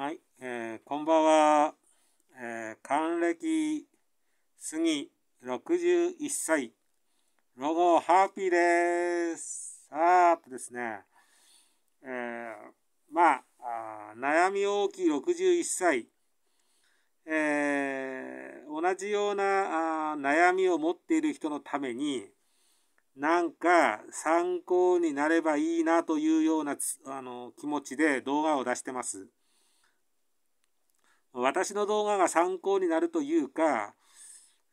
はい、えー、こんばんは。えー、還暦過ぎ61歳、ロゴハッピーです。さあ、とですね、えー、まあ悩み大きい61歳、えー、同じようなあ悩みを持っている人のために、なんか参考になればいいなというようなあの気持ちで動画を出してます。私の動画が参考になるというか、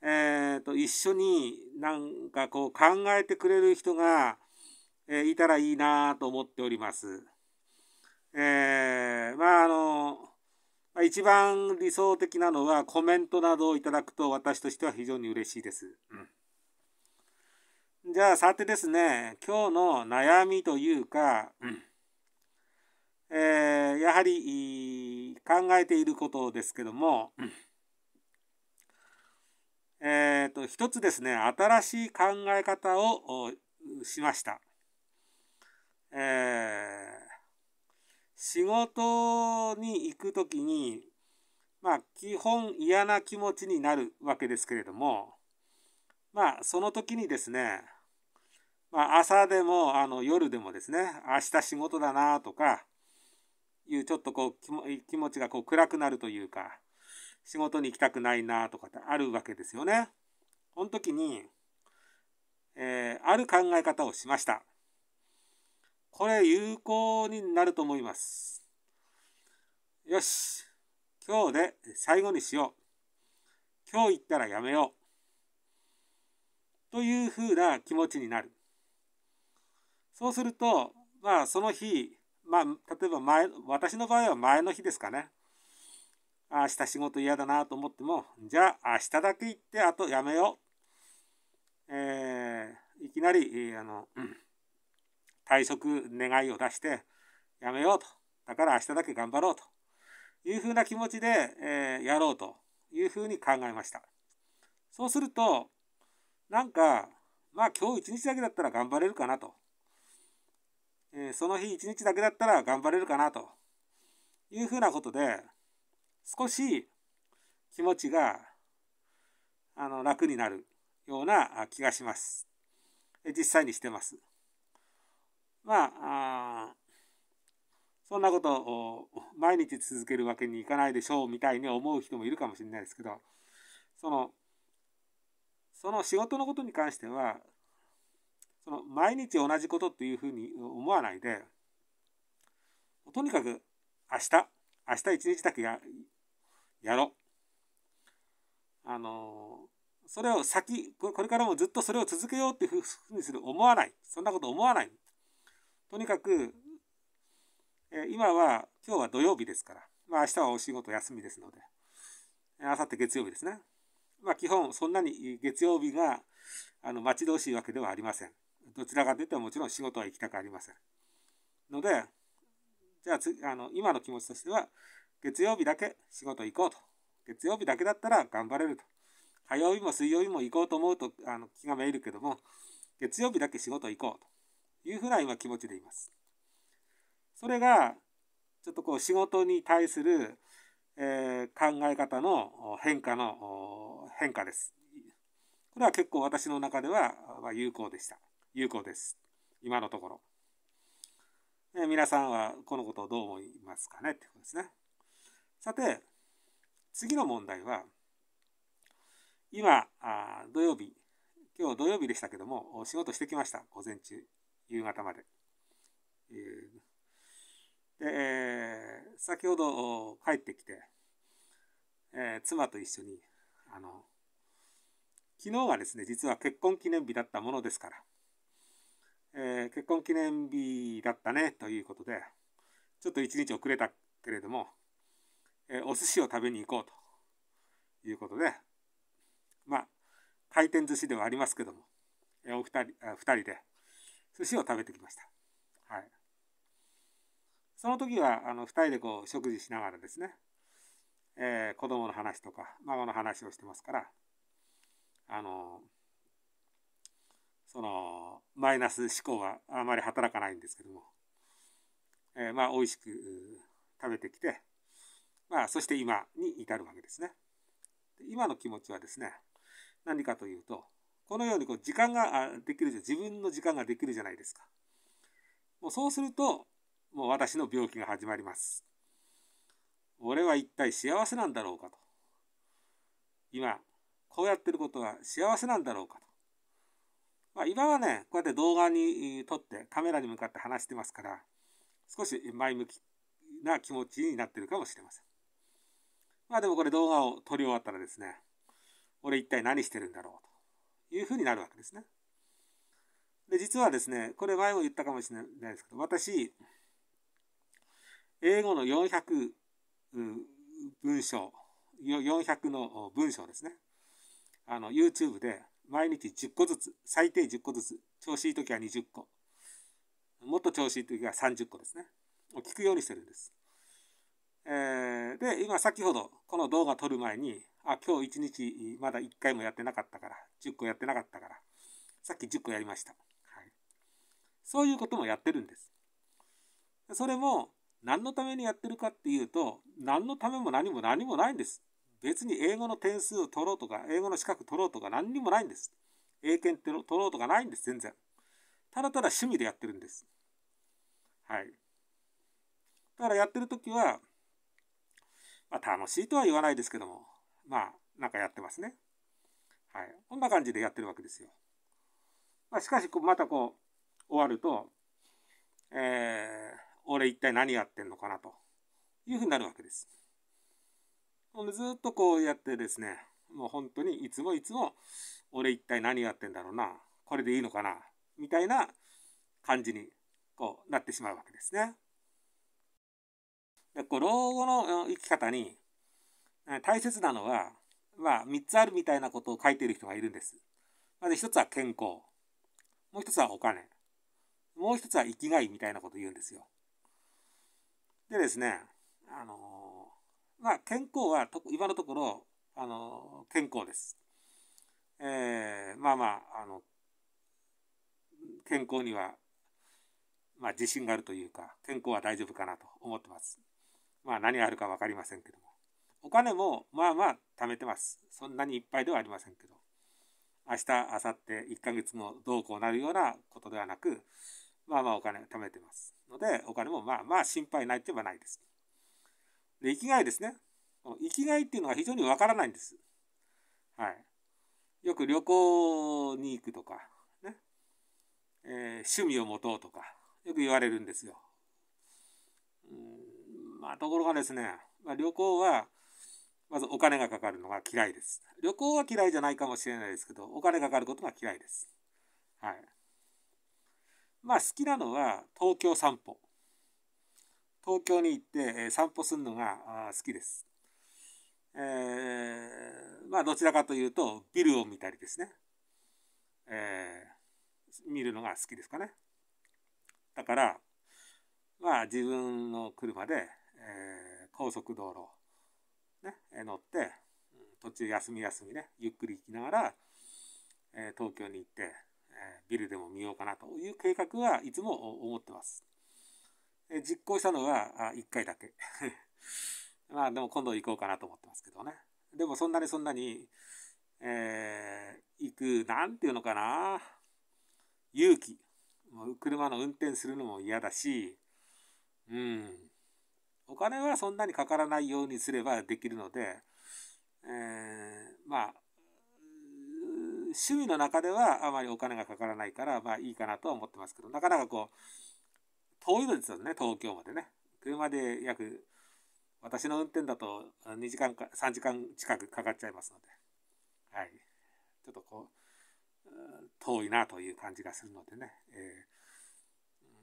えーと、一緒になんかこう考えてくれる人が、えいたらいいなと思っております。えー、まああの一番理想的なのはコメントなどをいただくと私としては非常に嬉しいです。うん、じゃあさてですね今日の悩みというか、うんえー、やはり考えていることですけども、えーと、一つですね新しい考え方をしました、えー、仕事に行く時にまあ基本嫌な気持ちになるわけですけれどもまあその時にですね、まあ、朝でもあの夜でもですね明日仕事だなとかいうちょっとこう気持ちがこう暗くなるというか仕事に行きたくないなとかってあるわけですよね。この時に、えー、ある考え方をしました。これ有効になると思います。よし。今日で最後にしよう。今日行ったらやめよう。というふうな気持ちになる。そうすると、まあその日、まあ、例えば前、私の場合は前の日ですかね。明日仕事嫌だなと思っても、じゃあ明日だけ行って、あとやめよう。えー、いきなり、あの、退職願いを出して、やめようと。だから明日だけ頑張ろうというふうな気持ちで、えー、やろうというふうに考えました。そうすると、なんか、まあ今日一日だけだったら頑張れるかなと。えー、その日一日だけだったら頑張れるかなというふうなことで少し気持ちがあの楽になるような気がします。実際にしてます。まああそんなことを毎日続けるわけにいかないでしょうみたいに思う人もいるかもしれないですけどそのその仕事のことに関してはその毎日同じことっていうふうに思わないでとにかく明日明日一日だけややろうあのそれを先これからもずっとそれを続けようっていうふうにする思わないそんなこと思わないとにかく、え今は今日は土曜日ですから、まあ、明日はお仕事休みですので明後日月曜日ですねまあ基本そんなに月曜日があの待ち遠しいわけではありませんどちらかというともちろん仕事は行きたくありません。ので、じゃあ次あの今の気持ちとしては、月曜日だけ仕事行こうと。月曜日だけだったら頑張れると。火曜日も水曜日も行こうと思うとあの気がめいるけども、月曜日だけ仕事行こうというふうな今気持ちでいます。それが、ちょっとこう仕事に対する、えー、考え方の変化の変化です。これは結構私の中では有効でした。有効です。今のところ。え皆さんはこのことをどう思いますかねってことですね。さて、次の問題は、今、あ土曜日、今日土曜日でしたけども、お仕事してきました。午前中、夕方まで。えー、で、えー、先ほど帰ってきて、えー、妻と一緒に、あの、昨日はですね、実は結婚記念日だったものですから、えー、結婚記念日だったねということで、ちょっと一日遅れたけれども、えー、お寿司を食べに行こうということで、まあ、回転寿司ではありますけども、えー、お二人、二人で寿司を食べてきました。はい。その時は、あの、二人でこう、食事しながらですね、えー、子供の話とか、孫の話をしてますから、あのーそのマイナス思考はあまり働かないんですけども、えー、まあ美味しく食べてきて、まあ、そして今に至るわけですね。今の気持ちはですね何かというとこのようにこう時間ができる自分の時間ができるじゃないですか。もうそうするともう私の病気が始まります。俺は一体幸せなんだろうかと。今こうやってることは幸せなんだろうかと。まあ、今はね、こうやって動画に撮ってカメラに向かって話してますから、少し前向きな気持ちになってるかもしれません。まあでもこれ動画を撮り終わったらですね、俺一体何してるんだろうというふうになるわけですね。で、実はですね、これ前も言ったかもしれないですけど、私、英語の400文章、400の文章ですね、あの、YouTube で、毎日10個ずつ、最低10個ずつ、調子いい時は20個、もっと調子いい時は30個ですね、を聞くようにしてるんです。えー、で、今先ほど、この動画撮る前に、あ、今日1日まだ1回もやってなかったから、10個やってなかったから、さっき10個やりました。はい、そういうこともやってるんです。それも、何のためにやってるかっていうと、何のためも何も何もないんです。別に英語の点数を取ろうとか、英語の資格取ろうとか何にもないんです。英検って取ろうとかないんです、全然。ただただ趣味でやってるんです。はい。だからやってる時は、まあ、楽しいとは言わないですけども、まあ、なんかやってますね。はい。こんな感じでやってるわけですよ。まあ、しかし、またこう、終わると、えー、俺一体何やってんのかなというふうになるわけです。もうずっとこうやってですね、もう本当にいつもいつも、俺一体何やってんだろうな、これでいいのかな、みたいな感じにこうなってしまうわけですね。でこう老後の生き方に大切なのは、まあ、3つあるみたいなことを書いている人がいるんです。まず1つは健康。もう1つはお金。もう1つは生きがいみたいなことを言うんですよ。でですね、あのまあ、健康は今のところあの健康です。えー、まあまああの健康には、まあ、自信があるというか健康は大丈夫かなと思ってます。まあ何があるか分かりませんけどもお金もまあまあ貯めてますそんなにいっぱいではありませんけど明日明後日1ヶ月もどうこうなるようなことではなくまあまあお金貯めてますのでお金もまあまあ心配ないって言えばないです。で、生きがいですね。生きがいっていうのが非常にわからないんです。はい。よく旅行に行くとか、ね。えー、趣味を持とうとか、よく言われるんですよ。うん、まあ、ところがですね、まあ、旅行は、まずお金がかかるのが嫌いです。旅行は嫌いじゃないかもしれないですけど、お金がかかることが嫌いです。はい。まあ好きなのは東京散歩。東京に行って散歩するのが好きです。えー、まあどちらかというとビルを見たりですね、えー、見るのが好きですかね。だからまあ自分の車で、えー、高速道路、ね、乗って途中休み休みねゆっくり行きながら、えー、東京に行って、えー、ビルでも見ようかなという計画はいつも思ってます。実行したのは1回だけ まあでも今度行こうかなと思ってますけどねでもそんなにそんなに、えー、行くなんていうのかな勇気車の運転するのも嫌だしうんお金はそんなにかからないようにすればできるので、えー、まあ趣味の中ではあまりお金がかからないからまあいいかなとは思ってますけどなかなかこう遠いですよね東京までね車で約私の運転だと2時間か3時間近くかかっちゃいますので、はい、ちょっとこう遠いなという感じがするのでね、え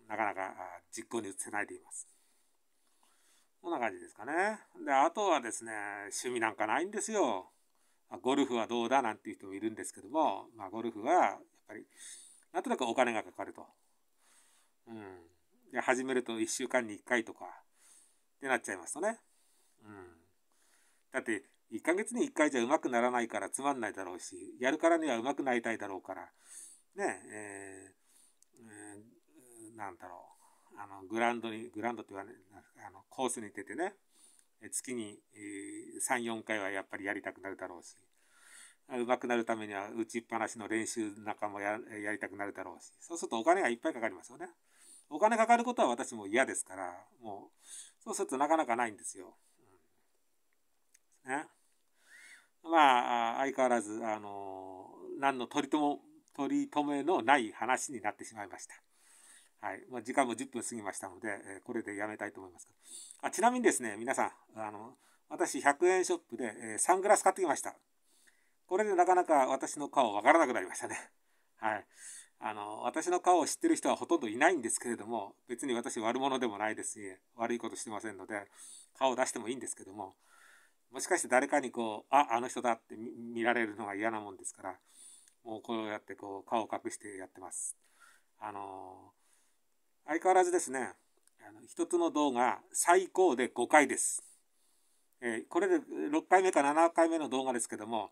ー、なかなか実行に移せないでいます。こんな感じですかね。であとはですね趣味なんかないんですよ。ゴルフはどうだなんていう人もいるんですけども、まあ、ゴルフはやっぱりなんとなくお金がかかると。うん始めると1週間に1回とかってなっちゃいますとね。うん、だって1ヶ月に1回じゃうまくならないからつまんないだろうしやるからにはうまくなりたいだろうからねえー、えー、なんだろうあのグランドにグランドって言わないあのコースに出てね月に、えー、34回はやっぱりやりたくなるだろうしうまくなるためには打ちっぱなしの練習なんかもややりたくなるだろうしそうするとお金がいっぱいかかりますよね。お金かかることは私も嫌ですから、もう、そうするとなかなかないんですよ。うん、ね。まあ、相変わらず、あの、何の取りとも、取り留めのない話になってしまいました。はい。まあ、時間も10分過ぎましたので、えこれでやめたいと思います。あちなみにですね、皆さん、あの、私100円ショップで、えサングラス買ってきました。これでなかなか私の顔わからなくなりましたね。はい。あの、私の顔を知ってる人はほとんどいないんですけれども、別に私悪者でもないですし、悪いことしてませんので、顔を出してもいいんですけども、もしかして誰かにこう、あ、あの人だって見られるのが嫌なもんですから、もうこうやってこう、顔を隠してやってます。あの、相変わらずですね、あの一つの動画、最高で5回です。えー、これで6回目か7回目の動画ですけども、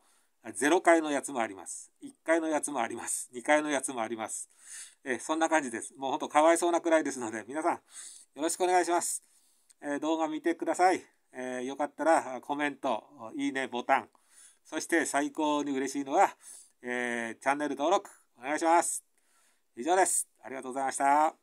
0階のやつもあります。1階のやつもあります。2階のやつもあります。えそんな感じです。もうほんとかわいそうなくらいですので、皆さん、よろしくお願いします。え動画見てください。えよかったらコメント、いいね、ボタン。そして最高に嬉しいのは、えー、チャンネル登録お願いします。以上です。ありがとうございました。